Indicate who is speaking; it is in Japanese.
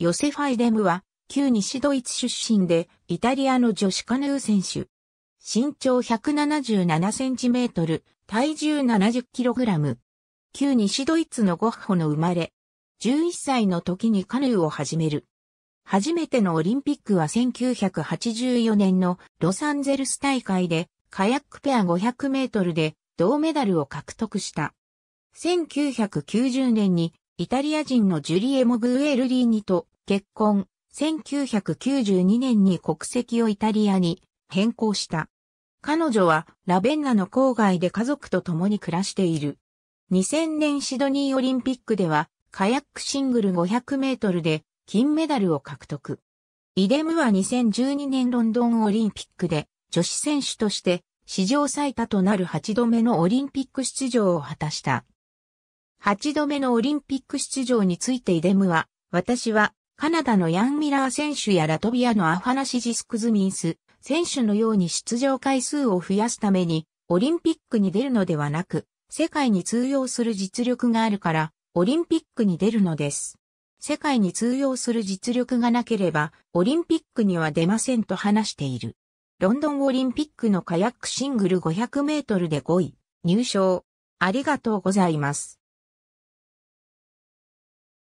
Speaker 1: ヨセファイデムは、旧西ドイツ出身で、イタリアの女子カヌー選手。身長177センチメートル、体重70キログラム。旧西ドイツのゴッホの生まれ。11歳の時にカヌーを始める。初めてのオリンピックは1984年のロサンゼルス大会で、カヤックペア500メートルで銅メダルを獲得した。1990年にイタリア人のジュリエモ・グエルリーニと結婚、1992年に国籍をイタリアに変更した。彼女はラベンナの郊外で家族と共に暮らしている。2000年シドニーオリンピックではカヤックシングル500メートルで金メダルを獲得。イデムは2012年ロンドンオリンピックで女子選手として史上最多となる8度目のオリンピック出場を果たした。8度目のオリンピック出場についてイデムは、私はカナダのヤン・ミラー選手やラトビアのアファナシジスクズミンス選手のように出場回数を増やすために、オリンピックに出るのではなく、世界に通用する実力があるから、オリンピックに出るのです。世界に通用する実力がなければ、オリンピックには出ませんと話している。ロンドンオリンピックのカヤックシングル500メートルで5位、入賞。ありがとうございます。